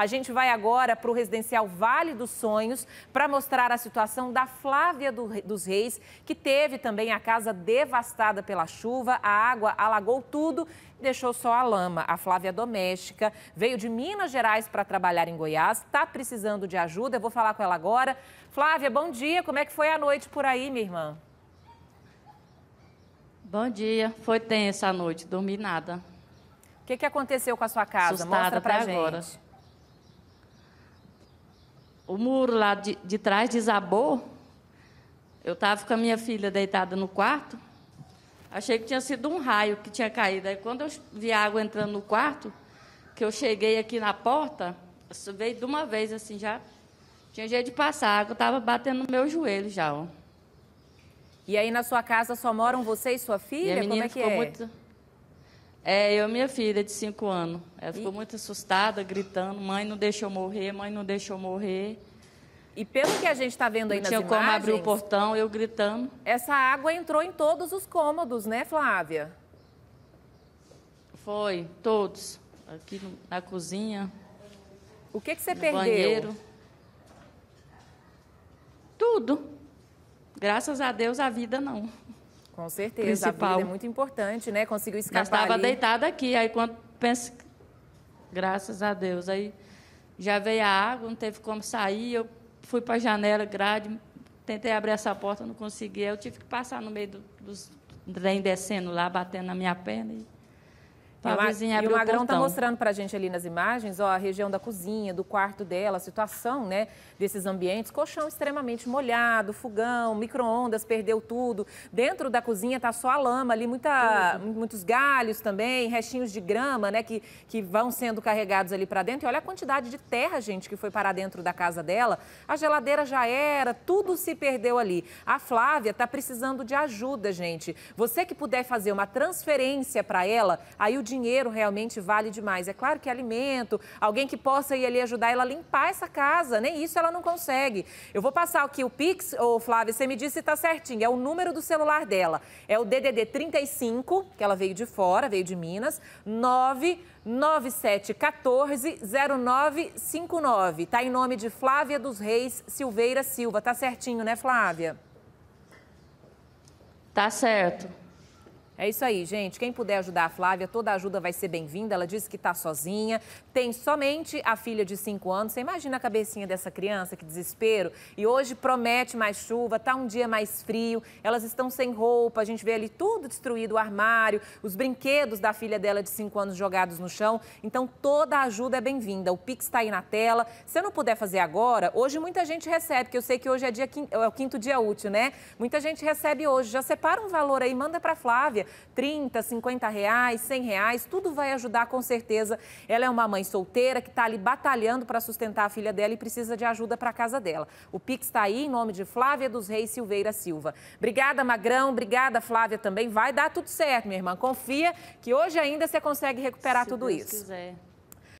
A gente vai agora para o residencial Vale dos Sonhos para mostrar a situação da Flávia do, dos Reis, que teve também a casa devastada pela chuva, a água alagou tudo deixou só a lama. A Flávia Doméstica veio de Minas Gerais para trabalhar em Goiás, está precisando de ajuda. Eu vou falar com ela agora. Flávia, bom dia. Como é que foi a noite por aí, minha irmã? Bom dia. Foi tensa a noite, dormi nada. O que, que aconteceu com a sua casa? Assustada Mostra pra gente. Agora o muro lá de, de trás desabou. Eu estava com a minha filha deitada no quarto. Achei que tinha sido um raio que tinha caído. Aí, quando eu vi a água entrando no quarto, que eu cheguei aqui na porta, veio de uma vez, assim, já tinha jeito de passar. A água estava batendo no meu joelho já, ó. E aí, na sua casa, só moram você e sua filha? E a menina Como é que ficou é? muito... É, eu e minha filha de 5 anos. Ela ficou e... muito assustada, gritando: mãe não deixou morrer, mãe não deixou morrer. E pelo que a gente está vendo aí não nas tinha imagens... como abrir o portão, eu gritando. Essa água entrou em todos os cômodos, né, Flávia? Foi, todos. Aqui na cozinha. O que, que você perdeu? Banheiro. Tudo. Graças a Deus, a vida não. Com certeza, principal. a vida é muito importante, né? Conseguiu escapar. Eu estava ali. deitada aqui, aí quando penso graças a Deus, aí já veio a água, não teve como sair, eu fui para a janela grade, tentei abrir essa porta, não consegui, eu tive que passar no meio do, dos trem descendo lá, batendo na minha perna e Tá, e, vizinha e o Magrão está mostrando para a gente ali nas imagens ó, a região da cozinha, do quarto dela, a situação né, desses ambientes. Colchão extremamente molhado, fogão, micro-ondas, perdeu tudo. Dentro da cozinha está só a lama ali, muita, muitos galhos também, restinhos de grama né, que, que vão sendo carregados ali para dentro. E olha a quantidade de terra, gente, que foi parar dentro da casa dela. A geladeira já era, tudo se perdeu ali. A Flávia está precisando de ajuda, gente. Você que puder fazer uma transferência para ela, aí o dinheiro realmente vale demais. É claro que alimento, alguém que possa ir ali ajudar ela a limpar essa casa, nem isso ela não consegue. Eu vou passar aqui o Pix, ou Flávia, você me disse se está certinho, é o número do celular dela. É o DDD 35, que ela veio de fora, veio de Minas, 997140959. Tá em nome de Flávia dos Reis Silveira Silva. Tá certinho, né, Flávia? Tá certo. É isso aí, gente. Quem puder ajudar a Flávia, toda ajuda vai ser bem-vinda. Ela disse que está sozinha, tem somente a filha de 5 anos. Você imagina a cabecinha dessa criança, que desespero. E hoje promete mais chuva, tá um dia mais frio, elas estão sem roupa, a gente vê ali tudo destruído, o armário, os brinquedos da filha dela de 5 anos jogados no chão. Então, toda ajuda é bem-vinda. O Pix está aí na tela. Se não puder fazer agora, hoje muita gente recebe, porque eu sei que hoje é, dia, é o quinto dia útil, né? Muita gente recebe hoje. Já separa um valor aí, manda para Flávia. 30, 50 reais, 100 reais, tudo vai ajudar com certeza. Ela é uma mãe solteira que está ali batalhando para sustentar a filha dela e precisa de ajuda para a casa dela. O Pix está aí em nome de Flávia dos Reis Silveira Silva. Obrigada, Magrão. Obrigada, Flávia, também. Vai dar tudo certo, minha irmã. Confia que hoje ainda você consegue recuperar Se tudo Deus isso. Quiser.